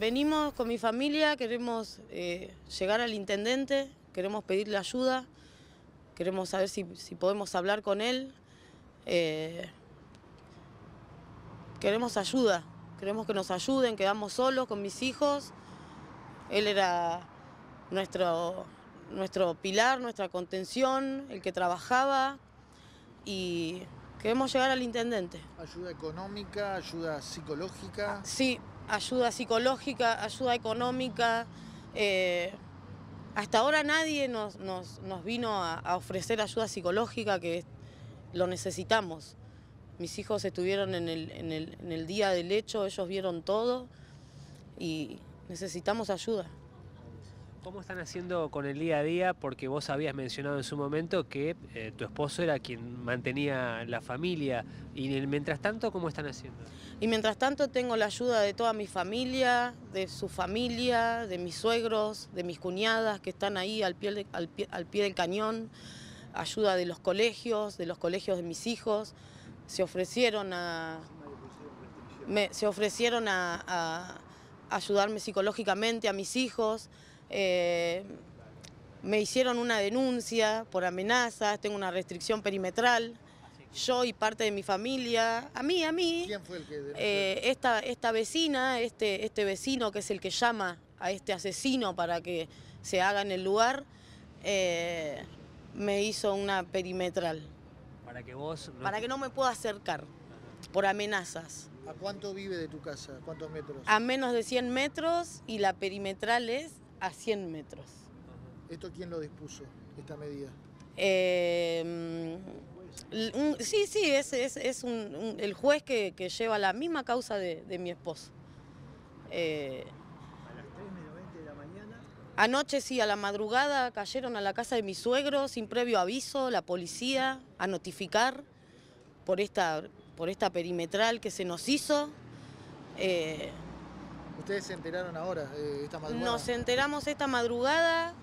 Venimos con mi familia, queremos eh, llegar al intendente, queremos pedirle ayuda, queremos saber si, podemos hablar con él. Eh, queremos ayuda, queremos que nos ayuden, quedamos solos con mis hijos. Él era nuestro, nuestro pilar, nuestra contención, el que trabajaba y queremos llegar al intendente. ¿Ayuda económica, ayuda psicológica? Sí, ayuda psicológica, ayuda económica. Eh, hasta ahora nadie nos, vino a, ofrecer ayuda psicológica que lo necesitamos. Mis hijos estuvieron en el día del hecho, ellos vieron todo y necesitamos ayuda. ¿Cómo están haciendo con el día a día? Porque vos habías mencionado en su momento que eh, tu esposo era quien mantenía la familia. ¿Y mientras tanto cómo están haciendo? Y mientras tanto tengo la ayuda de toda mi familia, de su familia, de mis suegros, de mis cuñadas que están ahí al pie, del cañón, ayuda de los colegios, de los colegios de mis hijos. Se ofrecieron a... se ofrecieron a ayudarme psicológicamente a mis hijos. Eh, me hicieron una denuncia por amenazas, tengo una restricción perimetral, yo y parte de mi familia, a mí, a mí. Eh, esta, esta vecina, este, este vecino que es el que llama a este asesino para que se haga en el lugar, eh, me hizo una perimetral. Para que vos... Para que no me pueda acercar, por amenazas. ¿A cuánto vive de tu casa? ¿Cuántos metros? A menos de 100 metros y la perimetral es a 100 metros. ¿Esto quién lo dispuso, esta medida? Em, sí, sí, es, es, un, el juez que, lleva la misma causa de, mi esposo. Eh, a las 3.20 de la mañana. Anoche sí, a la madrugada cayeron a la casa de mi suegro sin previo aviso, la policía, a notificar por esta, por esta perimetral que se nos hizo. Eh, ¿Ustedes se enteraron ahora, eh, esta madrugada? Nos enteramos esta madrugada.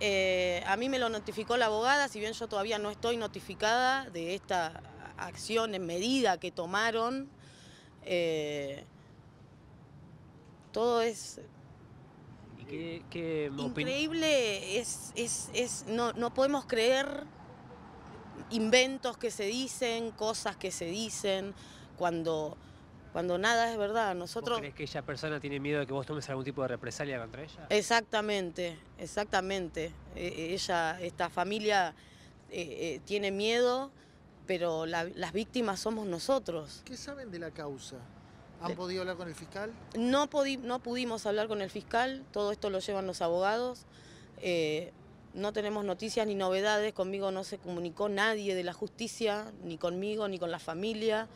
Eh, a mí me lo notificó la abogada, si bien yo todavía no estoy notificada de esta acción en medida que tomaron. Eh, todo es increíble, es, es, es no, no, podemos creer inventos que se dicen, cosas que se dicen, cuando cuando nada es verdad. Nosotros... ¿Crees que esa persona tiene miedo de que vos tomes algún tipo de represalia contra ella? Exactamente, exactamente. E, e, ella, esta familia eh, eh, tiene miedo, pero las víctimas somos nosotros. ¿Qué saben de la causa? ¿Han podido hablar con el fiscal? No, no pudimos hablar con el fiscal, todo esto lo llevan los abogados. Eh, no tenemos noticias ni novedades, conmigo no se comunicó nadie de la justicia, ni conmigo, ni con la familia.